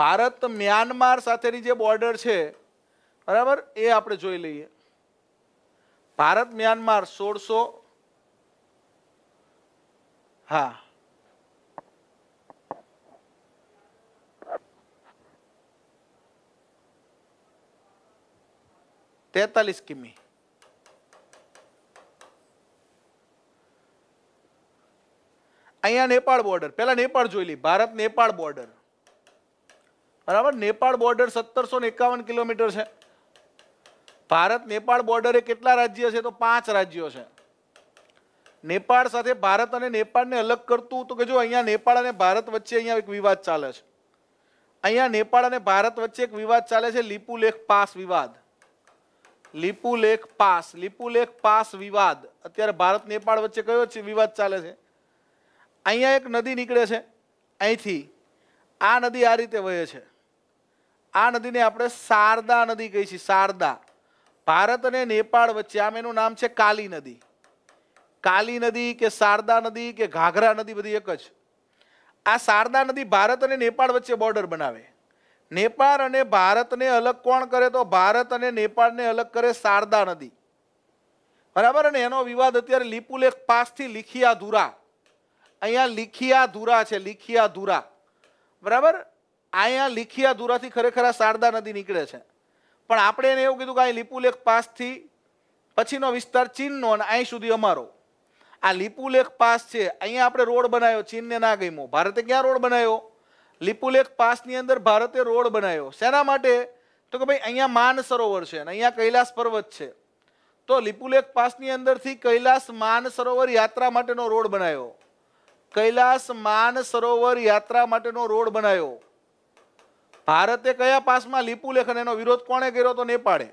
Bharat Myanmar સાથેની જે border છે બરાબર એ આપણે જોઈ લઈએ ભારત મ્યાનમાર સોળસો હા તેતાલીસ કિમી અહીંયા નેપાળ બોર્ડર પહેલા નેપાળ જોઈ લઈ ભારત નેપાળ બોર્ડર બરાબર નેપાળ બોર્ડર સત્તરસો એકાવન કિલોમીટર છે ભારત નેપાળ બોર્ડર એ કેટલા રાજ્ય છે તો પાંચ રાજ્યો છે નેપાળ સાથે ભારત અને નેપાળને અલગ કરતું તો કે જો અહીંયા નેપાળ અને ભારત વચ્ચે અહીંયા એક વિવાદ ચાલે છે અહીંયા નેપાળ અને ભારત વચ્ચે એક વિવાદ ચાલે છે લીપુલેખ પાસ વિવાદ લીપુલેખ પાસ લિપુલેખ પાસ વિવાદ અત્યારે ભારત નેપાળ વચ્ચે કયો વિવાદ ચાલે છે અહીંયા એક નદી નીકળે છે અહીંથી આ નદી આ રીતે વહે છે આ નદીને આપણે શારદા નદી કહી છીએ શારદા ભારત અને નેપાળ વચ્ચે આમ એનું નામ છે કાલી નદી કાલી નદી કે શારદા નદી કે ઘાઘરા નદી બધી એક જ આ શારદા નદી ભારત અને નેપાળ વચ્ચે બોર્ડર બનાવે નેપાળ અને ભારતને અલગ કોણ કરે તો ભારત અને નેપાળને અલગ કરે શારદા નદી બરાબર અને એનો વિવાદ અત્યારે લિપુલેખ પાસથી લિખિયા ધુરા અહીંયા લિખિયા ધુરા છે લિખિયા ધુરા બરાબર અહીંયા લીખિયા ધુરાથી ખરેખર આ શારદા નદી નીકળે છે પણ આપણે એને એવું કીધું કે અહીં લિપુલેખ પાસથી પછીનો વિસ્તાર ચીનનો અને અહીં સુધી અમારો આ લિપુલેખ પાસ છે અહીંયા આપણે રોડ બનાવ્યો ચીનને ના ગમ્યો ભારતે ક્યાં રોડ બનાવ્યો લિપુલેખ પાસની અંદર ભારતે રોડ બનાવ્યો શેના માટે તો કે ભાઈ અહીંયા માન સરોવર છે અને અહીંયા કૈલાસ પર્વત છે તો લિપુલેખ પાસની અંદરથી કૈલાસ માન સરોવર યાત્રા માટેનો રોડ બનાવ્યો કૈલાસ માન સરોવર યાત્રા માટેનો રોડ બનાવ્યો ભારતે કયા પાસમાં લીપુ લેખન એનો વિરોધ કોણે કર્યો તો નેપાળે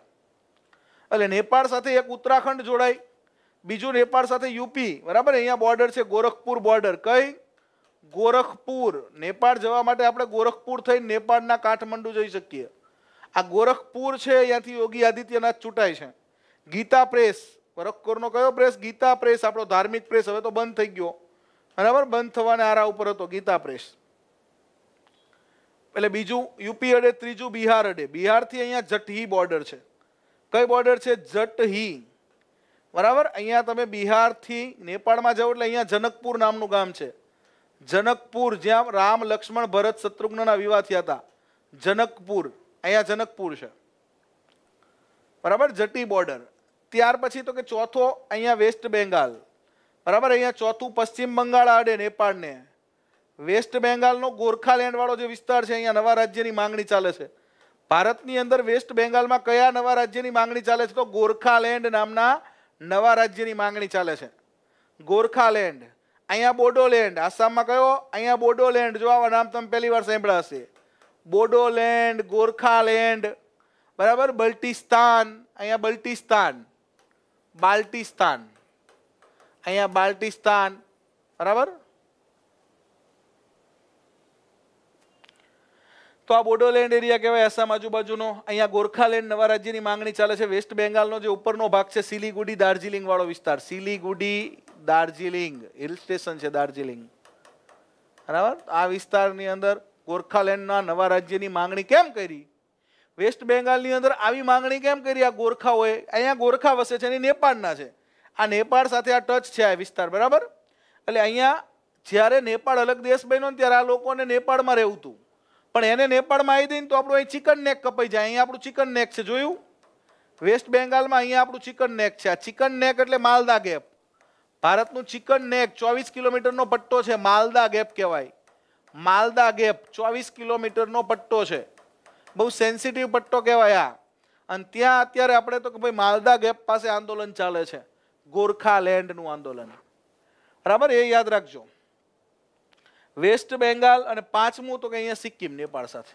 એટલે નેપાળ સાથે એક ઉત્તરાખંડ જોડાય બીજું નેપાળ સાથે યુપી બરાબર અહીંયા બોર્ડર છે ગોરખપુર બોર્ડર કઈ ગોરખપુર નેપાળ જવા માટે આપણે ગોરખપુર થઈને નેપાળના કાઠમંડુ જઈ શકીએ આ ગોરખપુર છે અહીંયાથી યોગી આદિત્યનાથ ચૂંટાય છે ગીતા પ્રેસ ગોરખપુરનો કયો પ્રેસ ગીતા પ્રેસ આપણો ધાર્મિક પ્રેસ હવે તો બંધ થઈ ગયો બરાબર બંધ થવાને આરા ઉપર હતો ગીતા પ્રેસ એટલે બીજું યુપી અડે ત્રીજું બિહાર અડે બિહારથી અહીંયા જટહી બોર્ડર છે કઈ બોર્ડર છે જટહી બરાબર અહીંયા તમે બિહારથી નેપાળમાં જાઓ એટલે અહીંયા જનકપુર નામનું ગામ છે જનકપુર જ્યાં રામ લક્ષ્મણ ભરત શત્રુઘ્નના વિવાહ થયા હતા જનકપુર અહીંયા જનકપુર છે બરાબર જટી બોર્ડર ત્યાર પછી તો કે ચોથો અહીંયા વેસ્ટ બેંગાલ બરાબર અહીંયા ચોથું પશ્ચિમ બંગાળ આડે નેપાળને વેસ્ટ બેંગાલનો ગોરખાલેન્ડવાળો જે વિસ્તાર છે અહીંયા નવા રાજ્યની માંગણી ચાલે છે ભારતની અંદર વેસ્ટ બેંગાલમાં કયા નવા રાજ્યની માંગણી ચાલે છે તો ગોરખાલેન્ડ નામના નવા રાજ્યની માંગણી ચાલે છે ગોરખાલેન્ડ અહીંયા બોડોલેન્ડ આસામમાં કયો અહીંયા બોડોલેન્ડ જો આવા નામ તમે પહેલી વાર સાંભળ્યા હશે બોડોલેન્ડ ગોરખાલેન્ડ બરાબર બલ્ટિસ્તાન અહીંયા બલ્ટિસ્તાન બાલ્ટિસ્તાન અહીંયા બાલ્ટિસ્તાન બરાબર તો આ બોડોલેન્ડ એરિયા કહેવાય આસામ આજુબાજુનો અહીંયા ગોરખાલેન્ડ નવા રાજ્યની માંગણી ચાલે છે વેસ્ટ બેંગાલનો જે ઉપરનો ભાગ છે સિલીગુડી દાર્જિલિંગ વાળો વિસ્તાર સિલીગુડી દાર્જિલિંગ હિલ સ્ટેશન છે દાર્જિલિંગ બરાબર આ વિસ્તારની અંદર ગોરખાલેન્ડના નવા રાજ્યની માંગણી કેમ કરી વેસ્ટ બેંગાલની અંદર આવી માંગણી કેમ કરી આ ગોરખાઓએ અહીંયા ગોરખા વસે છે અને નેપાળના છે આ નેપાળ સાથે આ ટચ છે આ વિસ્તાર બરાબર એટલે અહીંયા જ્યારે નેપાળ અલગ દેશ બન્યો ત્યારે આ લોકોને નેપાળમાં રહેવું હતું પણ એને નેપાળમાં આવી દઈને તો આપણું અહીં ચિકન નેક કપાઈ જાય અહીંયા આપણું ચિકન નેક છે જોયું વેસ્ટ બેંગાલમાં અહીંયા આપણું ચિકન નેક છે આ ચિકન નેક એટલે માલદા ગેપ ભારતનું ચિકન નેક ચોવીસ કિલોમીટરનો પટ્ટો છે માલદા ગેપ કહેવાય માલદા ગેપ ચોવીસ કિલોમીટરનો પટ્ટો છે બહુ સેન્સિટિવ પટ્ટો કહેવાય આ અને ત્યાં અત્યારે આપણે તો કે ભાઈ માલદા ગેપ પાસે આંદોલન ચાલે છે ગોરખા લેન્ડનું આંદોલન બરાબર એ યાદ રાખજો વેસ્ટ બેંગાલ અને પાંચમું તો કે અહીંયા સિક્કિમ નેપાળ સાથે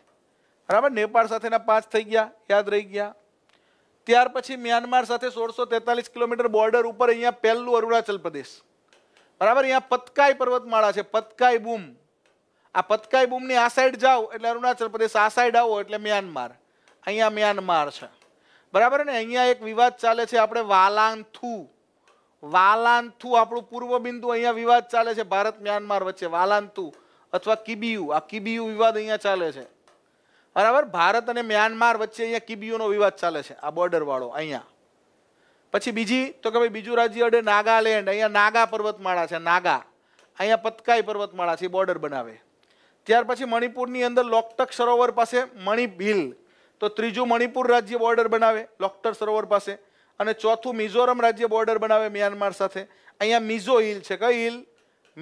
બરાબર નેપાળ સાથેના પાંચ થઈ ગયા યાદ રહી ગયા ત્યાર પછી મ્યાનમાર સાથે સોળસો તેતાલીસ કિલોમીટર બોર્ડર ઉપર અહીંયા પહેલું અરુણાચલ પ્રદેશ બરાબર અહીંયા પતકાઈ પર્વતમાળા છે પતકાઈ બૂમ આ પતકાઈ બૂમની આ સાઈડ જાઓ એટલે અરુણાચલ પ્રદેશ આ સાઈડ આવો એટલે મ્યાનમાર અહીંયા મ્યાનમાર છે બરાબર ને અહીંયા એક વિવાદ ચાલે છે આપણે વાલાંથુ વાલાંથુ આપણું પૂર્વ બિંદુ અહીંયા વિવાદ ચાલે છે ભારત મ્યાનમાર વચ્ચે વાલાંતુ અથવા કિબિયુ આ કિબિયુ વિવાદ અહીંયા ચાલે છે બરાબર ભારત અને મ્યાનમાર વચ્ચે અહીંયા કિબિયુનો વિવાદ ચાલે છે આ બોર્ડર વાળો અહીંયા પછી બીજી તો કે ભાઈ બીજું રાજ્ય અડે નાગાલેન્ડ અહીંયા નાગા પર્વતમાળા છે નાગા અહીંયા પતકાઈ પર્વતમાળા છે બોર્ડર બનાવે ત્યાર પછી મણિપુરની અંદર લોકટક સરોવર પાસે મણિપ તો ત્રીજું મણિપુર રાજ્ય બોર્ડર બનાવે લોકટક સરોવર પાસે અને ચોથું મિઝોરમ રાજ્ય બોર્ડર બનાવે મ્યાનમાર સાથે અહીંયા મિઝો હિલ છે કઈ hill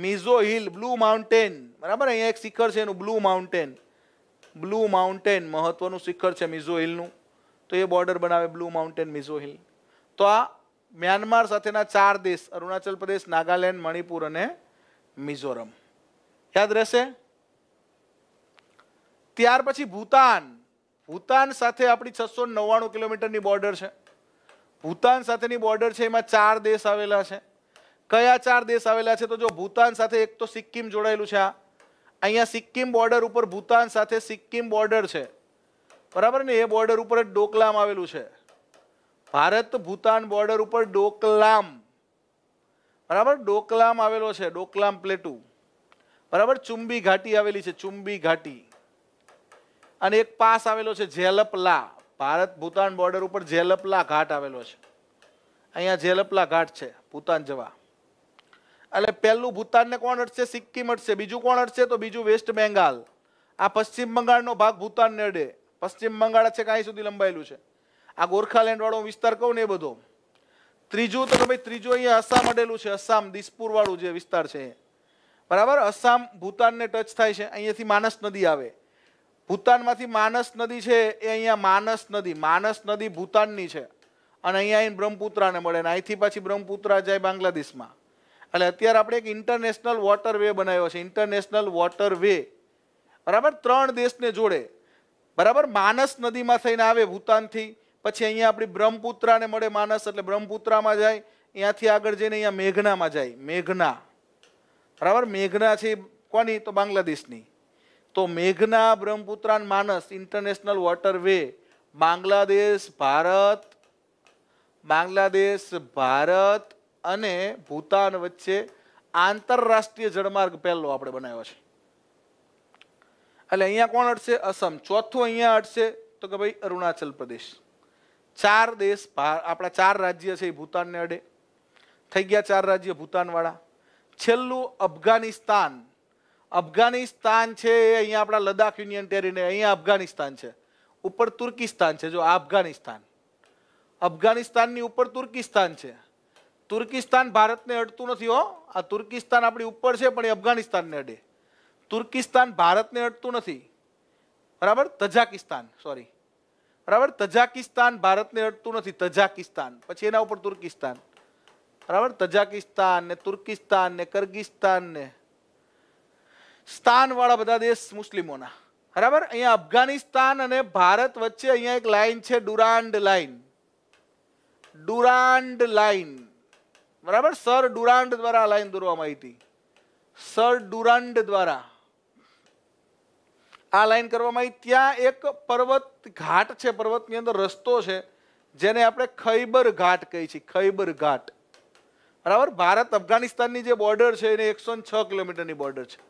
Mizo hill blue mountain બરાબર અહીંયા એક શિખર છે એનું બ્લુ માઉન્ટેન બ્લુ માઉન્ટેન મહત્વનું શિખર છે મિઝો હિલનું તો એ બોર્ડર બનાવે બ્લુ માઉન્ટેન મિઝો હિલ તો આ મ્યાનમાર સાથેના ચાર દેશ અરુણાચલ પ્રદેશ નાગાલેન્ડ મણિપુર અને મિઝોરમ યાદ રહેશે ત્યાર પછી ભૂતાન ભૂતાન સાથે આપણી છસો નવ્વાણું કિલોમીટરની બોર્ડર છે ભૂતાન સાથેની બોર્ડર છે એમાં ચાર દેશ આવેલા છે કયા ચાર દેશ આવેલા છે તો જો ભૂતાન સાથે એક તો સિક્કિમ જોડાયેલું છે આ અહીંયા સિક્કિમ બોર્ડર ઉપર ભૂતાન સાથે સિક્કિમ બોર્ડર છે બરાબર ને એ બોર્ડર ઉપર ડોકલામ આવેલું છે ભારત ભૂતાન બોર્ડર ઉપર ડોકલામ બરાબર ડોકલામ આવેલો છે ડોકલામ પ્લેટુ બરાબર ચુંબી ઘાટી આવેલી છે ચુંબી ઘાટી અને એક પાસ આવેલો છે જેલપલા ભારત ભૂતાન બોર્ડર ઉપર જેલપલા ઘાટ આવેલો છે અહીંયા જેલપલા ઘાટ છે ભૂતાન જવા એટલે પહેલું ભૂતાનને કોણ અડશે સિક્કિમ અડશે બીજું કોણ અડશે તો બીજું વેસ્ટ બેંગાલ આ પશ્ચિમ બંગાળનો ભાગ ભૂતાનને અડે પશ્ચિમ બંગાળ છે કાંઈ સુધી લંબાયેલું છે આ ગોરખાલેન્ડવાળો વિસ્તાર કહું ને એ બધો ત્રીજું તો ભાઈ ત્રીજું અહીંયા અસ્સામ અડેલું છે અસ્સામ દિસપુરવાળું જે વિસ્તાર છે બરાબર અસ્સામ ભૂતાનને ટચ થાય છે અહીંયાથી માનસ નદી આવે ભૂતાનમાંથી માનસ નદી છે એ અહીંયા માનસ નદી માનસ નદી ભૂતાનની છે અને અહીંયા આવીને બ્રહ્મપુત્રાને મળે અને અહીંથી પાછી બ્રહ્મપુત્રા જાય બાંગ્લાદેશમાં એટલે અત્યારે આપણે એક ઇન્ટરનેશનલ વોટર વે બનાવ્યો છે ઇન્ટરનેશનલ વોટર વે બરાબર ત્રણ દેશને જોડે બરાબર માનસ નદીમાં થઈને આવે ભૂતાનથી પછી અહીંયા આપણી બ્રહ્મપુત્રાને મળે માનસ એટલે બ્રહ્મપુત્રામાં જાય ત્યાંથી આગળ જઈને અહીંયા મેઘનામાં જાય મેઘના બરાબર મેઘના છે કોની તો બાંગ્લાદેશની તો મેઘના બ્રહ્મપુત્રાન Manas international waterway Bangladesh Bharat Bangladesh Bharat અને ભૂતાન વચ્ચે આંતરરાષ્ટ્રીય જળમાર્ગ પહેલો આપણે બનાવ્યો છે એટલે અહીંયા કોણ અટશે અસમ ચોથું અહીંયા અટશે તો કે ભાઈ અરુણાચલ પ્રદેશ ચાર દેશ આપણા ચાર રાજ્ય છે એ ભૂતાનને અડે થઈ ગયા ચાર રાજ્ય ભૂતાનવાળા છેલ્લું અફઘાનિસ્તાન અફઘાનિસ્તાન છે એ અહીંયા આપણા લદ્દાખ યુનિયન ટેરીને અહીંયા અફઘાનિસ્તાન છે ઉપર તુર્કિસ્તાન છે જો આ અફઘાનિસ્તાન અફઘાનિસ્તાનની ઉપર તુર્કિસ્તાન છે તુર્કિસ્તાન ભારતને અડતું નથી હો આ તુર્કિસ્તાન આપણી ઉપર છે પણ એ અફઘાનિસ્તાનને અડે તુર્કિસ્તાન ભારતને અડતું નથી બરાબર તજાકિસ્તાન સોરી બરાબર તજાકિસ્તાન ભારતને અડતું નથી તજાકિસ્તાન પછી એના ઉપર તુર્કિસ્તાન બરાબર તજાકિસ્તાન ને તુર્કિસ્તાન ને કર્ગિસ્તાન ને સ્થાનવાળા બધા દેશ મુસ્લિમોના બરાબર અહીંયા અફઘાનિસ્તાન અને ભારત વચ્ચે અહીંયા એક લાઈન છે ડુરાન્ડ લાઈન ડુરાન્ડ લાઈન બરાબર સર ડુરાન્ડ દ્વારા આ લાઈન દોરવામાં આવી હતી સર ડુરાન્ડ દ્વારા આ લાઈન કરવામાં આવી ત્યાં એક પર્વત ઘાટ છે પર્વતની અંદર રસ્તો છે જેને આપણે ખૈબર ઘાટ કહીએ છીએ ખૈબર ઘાટ બરાબર ભારત અફઘાનિસ્તાનની જે બોર્ડર છે એને એકસો છ કિલોમીટરની બોર્ડર છે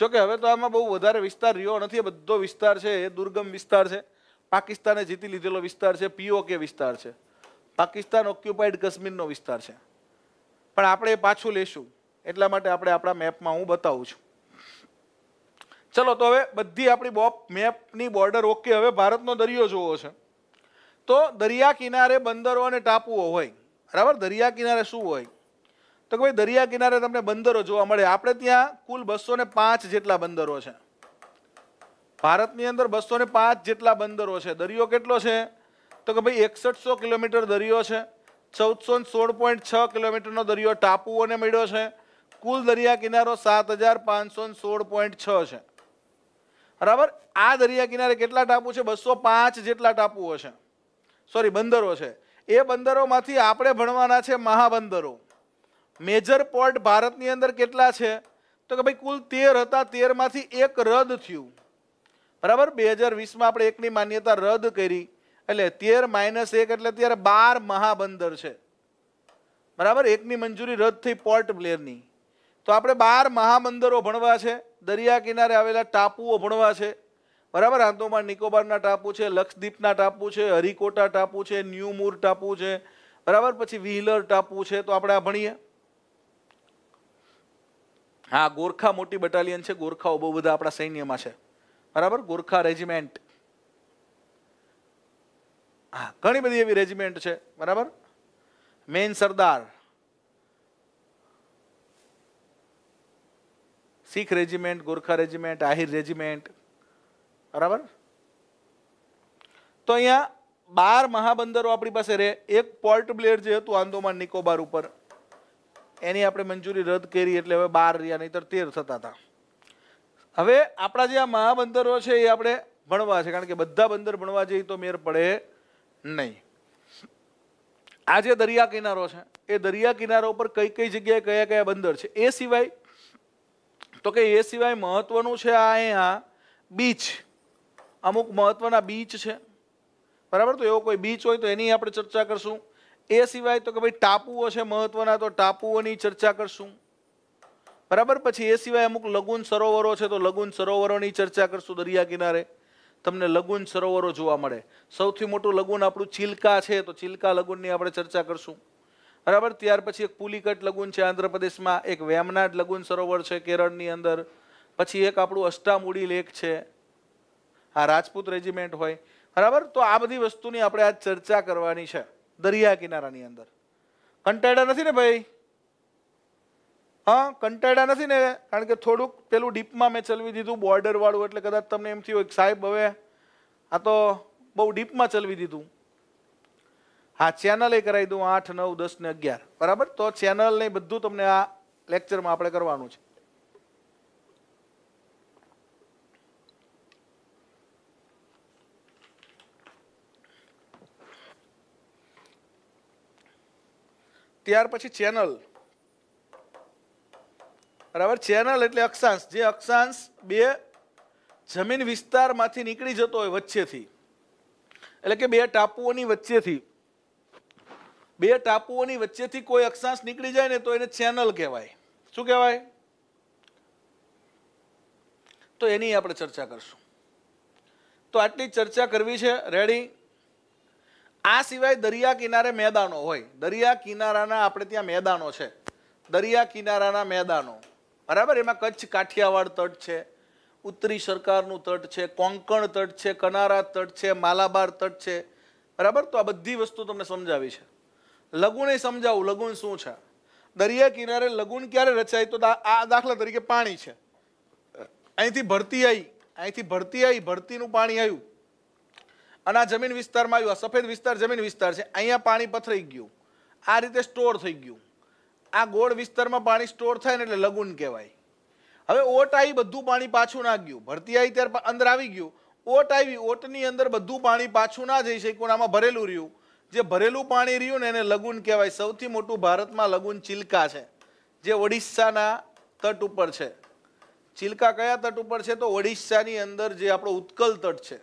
જોકે હવે તો આમાં બહુ વધારે વિસ્તાર રહ્યો નથી બધો વિસ્તાર છે એ દુર્ગમ વિસ્તાર છે પાકિસ્તાને જીતી લીધેલો વિસ્તાર છે પીઓકે વિસ્તાર છે પાકિસ્તાન ઓક્યુપાઈડ કાશ્મીરનો વિસ્તાર છે પણ આપણે એ પાછું લેશું એટલા માટે આપણે આપણા મેપમાં હું બતાવું છું ચલો તો હવે બધી આપણી બોપ મેપની બોર્ડર ઓકે હવે ભારતનો દરિયો જોવો છે તો દરિયા કિનારે બંદરો અને ટાપુઓ હોય બરાબર દરિયા કિનારે શું હોય તો કે ભાઈ દરિયા કિનારે તમને બંદરો જોવા મળે આપણે ત્યાં કુલ બસો ને પાંચ જેટલા બંદરો છે ભારતની અંદર બસો ને પાંચ જેટલા બંદરો છે દરિયો કેટલો છે તો કે ભાઈ એકસઠસો કિલોમીટર દરિયો છે ચૌદસો ને સોળ પોઈન્ટ છ કિલોમીટરનો દરિયો ટાપુઓને મળ્યો છે કુલ દરિયા કિનારો સાત હજાર પાંચસો ને સોળ પોઈન્ટ છ છે બરાબર આ દરિયા કિનારે કેટલા ટાપુ છે બસો પાંચ જેટલા ટાપુઓ છે સોરી બંદરો છે એ બંદરોમાંથી આપણે ભણવાના છે મહાબંદરો મેજર પોર્ટ ભારતની અંદર કેટલા છે તો કે ભાઈ કુલ તેર હતા તેરમાંથી એક રદ થયું બરાબર બે હજાર વીસમાં આપણે એકની માન્યતા રદ કરી એટલે તેર માઇનસ એક એટલે ત્યારે બાર મહાબંદર છે બરાબર એકની મંજૂરી રદ થઈ પોર્ટ બ્લેરની તો આપણે બાર મહાબંદરો ભણવા છે દરિયા કિનારે આવેલા ટાપુઓ ભણવા છે બરાબર આંદોમાન નિકોબારના ટાપુ છે લક્ષદ્વીપના ટાપુ છે હરિકોટા ટાપુ છે ન્યૂમૂર ટાપુ છે બરાબર પછી વ્હીલર ટાપુ છે તો આપણે આ ભણીએ હા ગોરખા મોટી બટાલિયન છે ગોરખાઓ બહુ બધા આપણા સૈન્યમાં છે બરાબર ગોરખા રેજિમેન્ટ હા ઘણી બધી એવી રેજિમેન્ટ છે બરાબર મેઇન સરદાર Sikh regiment Gorkha regiment Ahir regiment બરાબર તો અહીંયા બાર મહાબંદરો આપણી પાસે રહે એક પોર્ટ બ્લેડ જે હતું આંદોમાન નિકોબાર ઉપર એની આપણે મંજૂરી રદ કરી એટલે હવે બાર રહ્યા નહીતર તેર થતા હતા હવે આપણા જે આ મહાબંદરો છે એ આપણે ભણવા છે કારણ કે બધા બંદર ભણવા જઈએ તો મેર પડે નહીં આ જે દરિયા કિનારો છે એ દરિયા કિનારો ઉપર કઈ કઈ જગ્યાએ કયા કયા બંદર છે એ સિવાય તો કે એ સિવાય મહત્વનું છે આ અહીંયા બીચ અમુક મહત્વના બીચ છે બરાબર તો એવો કોઈ બીચ હોય તો એની આપણે ચર્ચા કરશું એ સિવાય તો કે ભાઈ ટાપુઓ છે મહત્વના તો ટાપુઓની ચર્ચા કરશું બરાબર પછી એ સિવાય અમુક લગુન સરોવરો છે તો લગુન સરોવરોની ચર્ચા કરશું દરિયા કિનારે તમને લગુન સરોવરો જોવા મળે સૌથી મોટું લગુન આપણું ચિલ્કા છે તો ચિલકા લગુનની આપણે ચર્ચા કરશું બરાબર ત્યાર પછી એક પુલિકટ લગુન છે આંધ્રપ્રદેશમાં એક વેમનાડ લગુન સરોવર છે કેરળની અંદર પછી એક આપણું અષ્ટામૂડી લેક છે આ રાજપૂત રેજિમેન્ટ હોય બરાબર તો આ બધી વસ્તુની આપણે આજ ચર્ચા કરવાની છે દરિયા કિનારાની અંદર કંટાળ્યા નથી ને ભાઈ હા કંટાળ્યા નથી ને કારણ કે થોડુંક પેલું ડીપમાં મેં ચલવી દીધું બોર્ડરવાળું એટલે કદાચ તમને એમ થયું સાહેબ હવે આ તો બહુ ડીપમાં ચલવી દીધું હા ચેનલે કરાવી દઉં આઠ નવ દસ ને અગિયાર બરાબર તો ચેનલ ને બધું તમને આ લેક્ચરમાં આપણે કરવાનું છે ત્યાર પછી ચેનલ બરાબર ચેનલ એટલે અક્ષાંશ જે અક્ષાંશ બે જમીન વિસ્તારમાંથી નીકળી જતો હોય વચ્ચેથી એટલે કે બે ટાપુઓની વચ્ચેથી બે ટાપુઓની વચ્ચેથી કોઈ અક્ષાંશ નીકળી જાય ને તો એને ચેનલ કહેવાય શું કહેવાય તો એની આપણે ચર્ચા કરશું તો આટલી ચર્ચા કરવી છે રેડી આ સિવાય દરિયા કિનારે મેદાનો હોય દરિયા કિનારાના આપણે ત્યાં મેદાનો છે દરિયા કિનારાના મેદાનો બરાબર એમાં કચ્છ કાઠિયાવાડ તટ છે ઉત્તરી સરકારનું તટ છે કોંકણ તટ છે કનારા તટ છે માલાબાર તટ છે બરાબર તો આ બધી વસ્તુ તમને સમજાવી છે લઘુને સમજાવું લઘુન શું છે દરિયા કિનારે લગુન ક્યારે રચાય તો આ દાખલા તરીકે પાણી છે અહીંથી ભરતી આવી અહીંથી ભરતી આવી ભરતીનું પાણી આવ્યું અને આ જમીન વિસ્તારમાં આવ્યું આ સફેદ વિસ્તાર જમીન વિસ્તાર છે અહીંયા પાણી પથરાઈ ગયું આ રીતે સ્ટોર થઈ ગયું આ ગોળ વિસ્તારમાં પાણી સ્ટોર થાય ને એટલે લગુન કહેવાય હવે ઓટ આવી બધું પાણી પાછું ના ગયું ભરતી આવી ત્યારે અંદર આવી ગયું ઓટ આવી ઓટની અંદર બધું પાણી પાછું ના જઈ શક્યું આમાં ભરેલું રહ્યું જે ભરેલું પાણી રહ્યું ને એને લગુન કહેવાય સૌથી મોટું ભારતમાં લગુન ચિલકા છે જે ઓડિશાના તટ ઉપર છે ચિલકા કયા તટ ઉપર છે તો ઓડિશાની અંદર જે આપણો ઉત્કલ તટ છે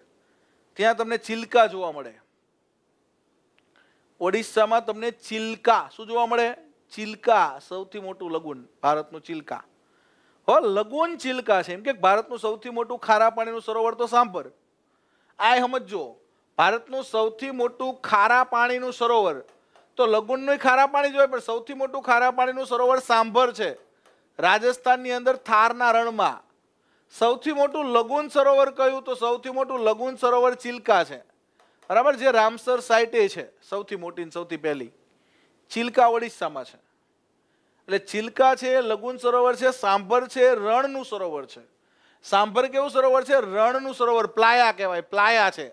ત્યાં તમને ચિલકા જોવા મળે ઓડિશામાં તમને ચિલકા શું જોવા મળે ચિલકા સૌથી મોટું લગુન ભારતનું ચિલકા હો લગુન ચિલકા છે એમ કે ભારતનું સૌથી મોટું ખારા પાણીનું સરોવર તો સાંભર આ સમજો ભારતનું સૌથી મોટું ખારા પાણીનું સરોવર તો લગુનનું ખારા પાણી જોઈએ પણ સૌથી મોટું ખારા પાણીનું સરોવર સાંભર છે રાજસ્થાનની અંદર થારના રણમાં સૌથી મોટું લગુન સરોવર કયું તો સૌથી મોટું લગુન સરોવર ચિલકા છે બરાબર જે રામસર સાઇટે છે સૌથી મોટી સૌથી પહેલી ચિલકા ઓડિશામાં છે એટલે ચિલકા છે લગુન સરોવર છે સાંભર છે રણનું સરોવર છે સાંભર કેવું સરોવર છે રણનું સરોવર પ્લાયા કહેવાય પ્લાયા છે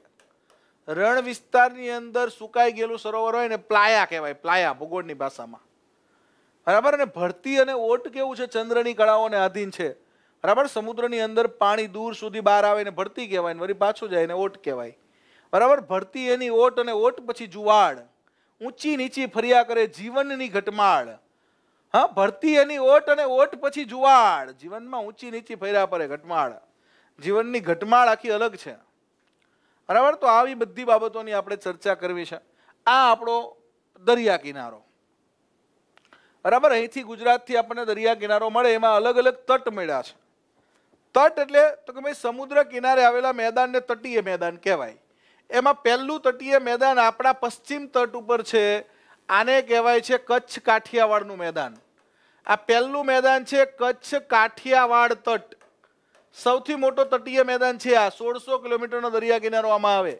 રણ વિસ્તારની અંદર સુકાઈ ગયેલું સરોવર હોય ને પ્લાયા કહેવાય પ્લાયા ભૂગોળની ભાષામાં બરાબર અને ભરતી અને ઓટ કેવું છે ચંદ્રની કળાઓને આધીન છે બરાબર સમુદ્રની અંદર પાણી દૂર સુધી બહાર આવે ને ભરતી કહેવાય ને વળી પાછું જાય ને ઓટ કહેવાય બરાબર ભરતી એની ઓટ અને ઓટ પછી જુવાળ ઊંચી નીચી ફર્યા કરે જીવનની ઘટમાળ હા ભરતી એની ઓટ અને ઓટ પછી જુવાળ જીવનમાં ઊંચી નીચી ફર્યા પડે ઘટમાળ જીવનની ઘટમાળ આખી અલગ છે બરાબર તો આવી બધી બાબતોની આપણે ચર્ચા કરવી છે આ આપણો દરિયા કિનારો બરાબર અહીંથી ગુજરાતથી આપણને દરિયા કિનારો મળે એમાં અલગ અલગ તટ મળ્યા છે તટ એટલે તો કે ભાઈ સમુદ્ર કિનારે આવેલા મેદાનને તટીય મેદાન કહેવાય એમાં પહેલું તટીય મેદાન આપણા પશ્ચિમ તટ ઉપર છે આને કહેવાય છે કચ્છ કાઠિયાવાડનું મેદાન આ પહેલું મેદાન છે કચ્છ કાઠિયાવાડ તટ સૌથી મોટો તટીય મેદાન છે આ સોળસો કિલોમીટરનો દરિયા કિનારો આમાં આવે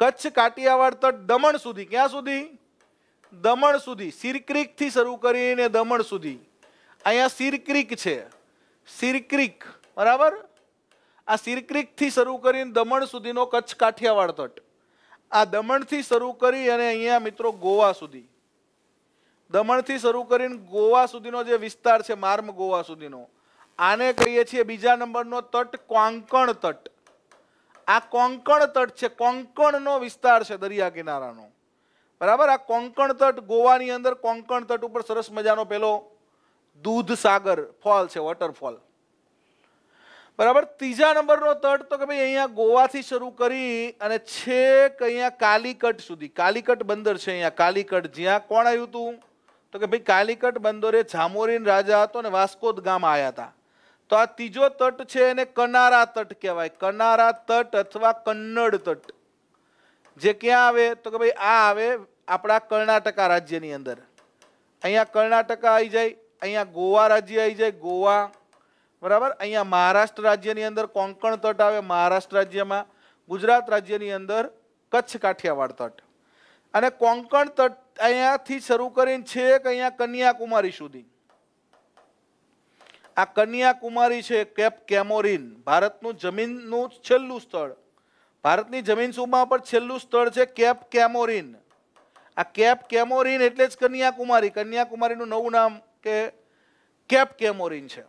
કચ્છ કાઠિયાવાડ તટ દમણ સુધી ક્યાં સુધી દમણ સુધી સિરક્રીકથી શરૂ કરીને દમણ સુધી અહીંયા સિરક્રિક છે સિરક્રીક બરાબર આ સિરક્રિકથી શરૂ કરીને દમણ સુધીનો કચ્છ કાઠિયાવાડ તટ આ દમણથી શરૂ કરી અને અહીંયા મિત્રો ગોવા સુધી દમણથી શરૂ કરીને ગોવા સુધીનો જે વિસ્તાર છે માર્મ ગોવા સુધીનો આને કહીએ છીએ બીજા નંબરનો તટ કોંકણ તટ આ કોંકણ તટ છે કોંકણનો વિસ્તાર છે દરિયા કિનારાનો બરાબર આ કોંકણ તટ ગોવાની અંદર કોંકણ તટ ઉપર સરસ મજાનો પેલો દૂધસાગર ફોલ છે વોટરફોલ બરાબર ત્રીજા નંબરનો તટ તો કે ભાઈ અહીંયા ગોવાથી શરૂ કરી અને છેક અહીંયા કાલિકટ સુધી કાલીકટ બંદર છે અહીંયા કાલિકટ જ્યાં કોણ આવ્યું હતું તો કે ભાઈ કાલીકટ બંદરે જામોરીન રાજા હતો અને વાસ્કોદ ગામ આવ્યા હતા તો આ ત્રીજો તટ છે એને કનારા તટ કહેવાય કનારા તટ અથવા કન્નડ તટ જે ક્યાં આવે તો કે ભાઈ આ આવે આપણા કર્ણાટકા રાજ્યની અંદર અહીંયા કર્ણાટકા આવી જાય અહીંયા ગોવા રાજ્ય આવી જાય ગોવા બરાબર અહીંયા મહારાષ્ટ્ર રાજ્યની અંદર કોંકણ તટ આવે મહારાષ્ટ્ર રાજ્યમાં ગુજરાત રાજ્યની અંદર કચ્છ કાઠિયાવાડ તટ અને કોંકણ તટ અહીંયાથી શરૂ કરીને છેક અહીંયા કન્યાકુમારી સુધી આ કન્યાકુમારી છે કેપ કેમોરિન ભારતનું જમીનનું છેલ્લું સ્થળ ભારતની જમીન સુમા પર છેલ્લું સ્થળ છે કેપ કેમોરિન આ કેપ કેમોરિન એટલે જ કન્યાકુમારી કન્યાકુમારીનું નવું નામ કે કેપ કેમોરિન છે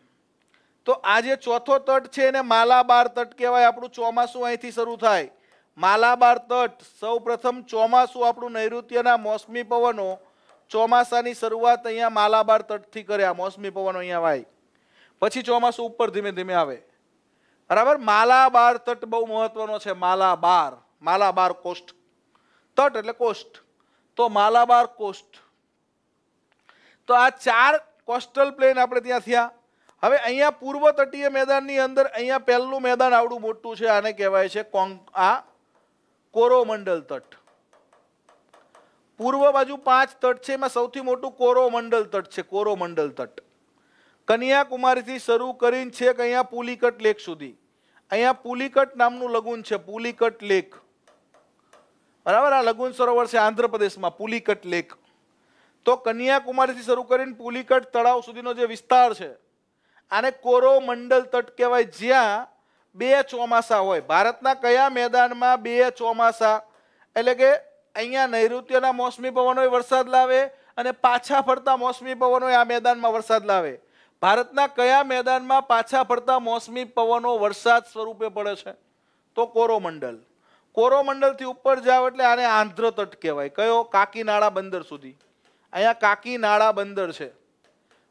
તો આ જે ચોથો તટ છે એને માલાબાર તટ કહેવાય આપણું ચોમાસું અહીંથી શરૂ થાય માલાબાર તટ સૌ પ્રથમ ચોમાસું આપણું નૈઋત્યના મોસમી પવનો ચોમાસાની શરૂઆત અહીંયા માલાબાર તટથી કર્યા મોસમી પવનો અહીંયા વાય પછી ચોમાસું ઉપર ધીમે ધીમે આવે બરાબર માલાબાર તટ બહુ મહત્વનો છે માલાબાર માલાબાર કોસ્ટ તટ એટલે કોસ્ટ તો માલાબાર કોસ્ટ તો આ ચાર કોસ્ટલ પ્લેન આપણે ત્યાં થયા હવે અહીંયા પૂર્વ તટીય મેદાનની અંદર અહીંયા પહેલું મેદાન આવડું મોટું છે આને કહેવાય છે કોંગ આ કોરોમંડલ તટ પૂર્વ બાજુ પાંચ તટ છે એમાં સૌથી મોટું કોરોમંડલ તટ છે કોરોમંડલ તટ કન્યાકુમારીથી શરૂ કરીને છે છેક અહીંયા પુલિકટ લેક સુધી અહીંયા પુલિકટ નામનું લગુન છે પુલિકટ લેક બરાબર આ લગુન સરોવર છે આંધ્રપ્રદેશમાં પુલિકટ લેક તો કન્યાકુમારીથી શરૂ કરીને પુલિકટ તળાવ સુધીનો જે વિસ્તાર છે આને કોરોમંડલ તટ કહેવાય જ્યાં બે ચોમાસા હોય ભારતના કયા મેદાનમાં બે ચોમાસા એટલે કે અહીંયા નૈઋત્યના મોસમી પવનોએ વરસાદ લાવે અને પાછા ફરતા મોસમી પવનોએ આ મેદાનમાં વરસાદ લાવે ભારતના કયા મેદાનમાં પાછા ફરતા મોસમી પવનો વરસાદ સ્વરૂપે પડે છે તો કોરોમંડલ કોરોમંડલથી ઉપર જાવ એટલે આને આંધ્ર તટ કહેવાય કયો કાકીનાળા બંદર સુધી અહીંયા કાકીનાળા બંદર છે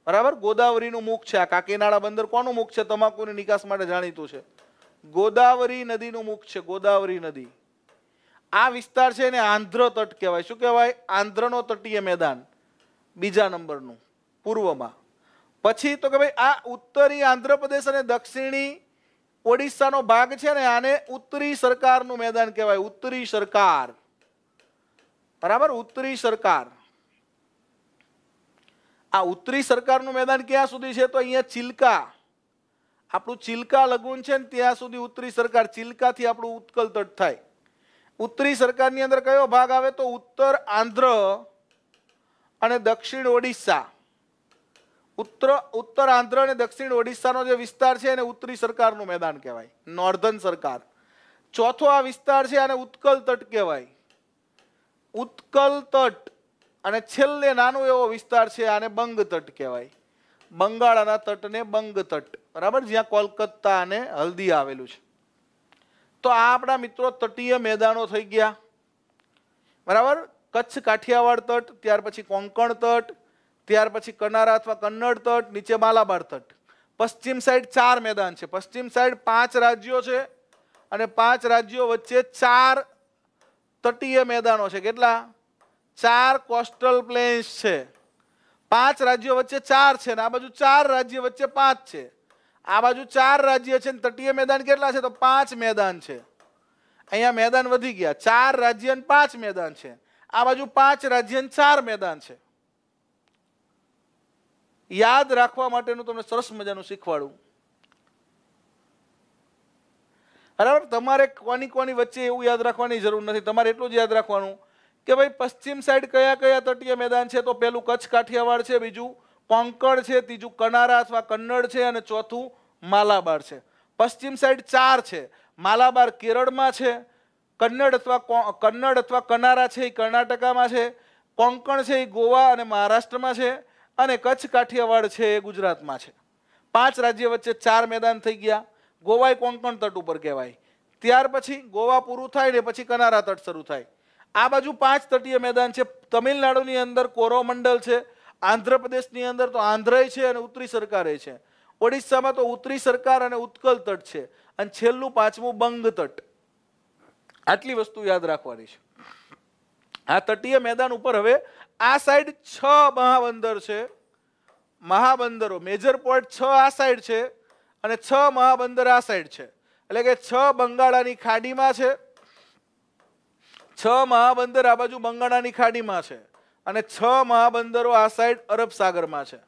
બરાબર ગોદાવરીનું મુખ છે આ કાકીનાળા બંદર કોનું મુખ છે તમાકુની નિકાસ માટે જાણીતું છે ગોદાવરી નદીનું મુખ છે ગોદાવરી નદી આ વિસ્તાર છે એને આંધ્ર તટ કહેવાય શું કહેવાય આંધ્રનો તટીય મેદાન બીજા નંબરનું પૂર્વમાં પછી તો કે ભાઈ આ ઉત્તરી આંધ્રપ્રદેશ અને દક્ષિણી ઓડિશાનો ભાગ છે ને આને ઉત્તરી સરકારનું મેદાન કહેવાય ઉત્તરી સરકાર બરાબર ઉત્તરી સરકાર આ ઉત્તરી સરકારનું મેદાન ક્યાં સુધી છે તો અહીંયા ચિલકા આપણું ચિલકા લગુન છે ને ત્યાં સુધી ઉત્તરી સરકાર ચિલકાથી આપણું ઉત્કલ તટ થાય ઉત્તરી સરકારની અંદર કયો ભાગ આવે તો ઉત્તર આંધ્ર અને દક્ષિણ ઓડિશા ઉત્તર ઉત્તર આંધ્ર અને દક્ષિણ ઓડિશાનો જે વિસ્તાર છે એને ઉત્તરી સરકારનું મેદાન કહેવાય નોર્ધન સરકાર ચોથો આ વિસ્તાર છે આને ઉત્કલ તટ કહેવાય ઉત્કલ તટ અને છેલ્લે નાનો એવો વિસ્તાર છે આને બંગ તટ કહેવાય બંગાળના તટને બંગ તટ બરાબર જ્યાં કોલકત્તા અને હલ્દી આવેલું છે તો આ આપણા મિત્રો તટીય મેદાનો થઈ ગયા બરાબર કચ્છ કાઠિયાવાડ તટ ત્યાર પછી કોંકણ તટ ત્યાર પછી કનારા અથવા કન્નડ તટ નીચે માલાબાર તટ પશ્ચિમ સાઈડ ચાર મેદાન છે પશ્ચિમ સાઈડ પાંચ રાજ્યો છે અને પાંચ રાજ્યો વચ્ચે ચાર તટીય મેદાનો છે કેટલા ચાર કોસ્ટલ પ્લેન્સ છે પાંચ રાજ્યો વચ્ચે ચાર છે ને આ બાજુ ચાર રાજ્ય વચ્ચે પાંચ છે આ બાજુ ચાર રાજ્ય છે ને તટીય મેદાન કેટલા છે તો પાંચ મેદાન છે અહીંયા મેદાન વધી ગયા ચાર રાજ્ય પાંચ મેદાન છે આ બાજુ પાંચ રાજ્ય ચાર મેદાન છે યાદ રાખવા માટેનું તમને સરસ મજાનું શીખવાડું બરાબર તમારે કોની કોની વચ્ચે એવું યાદ રાખવાની જરૂર નથી તમારે એટલું જ યાદ રાખવાનું કે ભાઈ પશ્ચિમ સાઈડ કયા કયા તટીય મેદાન છે તો પેલું કચ્છ કાઠિયાવાડ છે બીજું કોંકણ છે ત્રીજું કનારા અથવા કન્નડ છે અને ચોથું માલાબાર છે પશ્ચિમ સાઈડ ચાર છે માલાબાર કેરળમાં છે કન્નડ અથવા કન્નડ અથવા કનારા છે એ કર્ણાટકામાં છે કોંકણ છે એ ગોવા અને મહારાષ્ટ્રમાં છે અને કચ્છ કાઠિયાવાડ છે એ ગુજરાતમાં છે પાંચ રાજ્ય વચ્ચે ચાર મેદાન થઈ ગયા ગોવા એ કોંકણ તટ ઉપર કહેવાય ત્યાર પછી ગોવા પૂરું થાય ને પછી કનારા તટ શરૂ થાય આ બાજુ પાંચ તટીય મેદાન છે તમિલનાડુની અંદર કોરોમંડલ છે આંધ્રપ્રદેશની અંદર તો આંધ્રય છે અને ઉત્તરી સરકારે છે ઓડિશામાં તો ઉત્તરી સરકાર અને ઉત્કલ તટ છે અને છેલ્લું પાંચમું બંગ તટ આટલી વસ્તુ યાદ રાખવાની છે આ તટીય મેદાન ઉપર હવે આ સાઈડ છ મહાબંદર છે મહાબંદરો મેજર પોઈન્ટ છ આ સાઈડ છે અને છ મહાબંદર આ સાઈડ છે એટલે કે છ બંગાળાની ખાડીમાં છે છ મહાબંદર આ બાજુ બંગાળાની ખાડીમાં છે અને છ મહાબંદરો આ સાઈડ અરબ સાગરમાં છે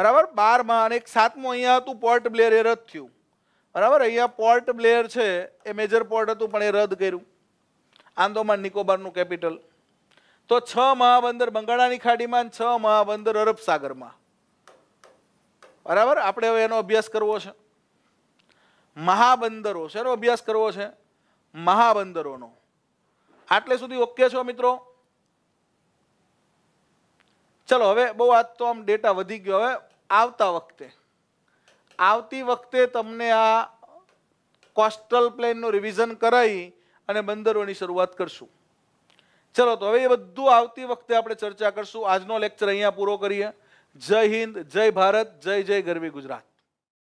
બરાબર બાર મહા અને એક સાતમું અહીંયા હતું પોર્ટ બ્લેયર એ રદ થયું બરાબર અહીંયા પોર્ટ બ્લેયર છે એ મેજર પોર્ટ હતું પણ એ રદ કર્યું આંદોમાન નિકોબારનું કેપિટલ તો છ મહાબંદર બંગાળાની ખાડીમાં છ મહાબંદર અરબ સાગરમાં બરાબર આપણે હવે એનો અભ્યાસ કરવો છે મહાબંદરો શેનો અભ્યાસ કરવો છે મહાબંદરોનો આટલે સુધી ઓકે છો મિત્રો ચલો હવે બહુ આ તો આમ ડેટા વધી ગયો હવે આવતા વખતે આવતી વખતે તમને આ કોસ્ટલ પ્લેનનું રિવિઝન કરાવી અને બંદરોની શરૂઆત કરશું ચલો તો હવે એ બધું આવતી વખતે આપણે ચર્ચા કરશું આજનો લેક્ચર અહીંયા પૂરો કરીએ જય હિન્દ જય ભારત જય જય ગરવી ગુજરાત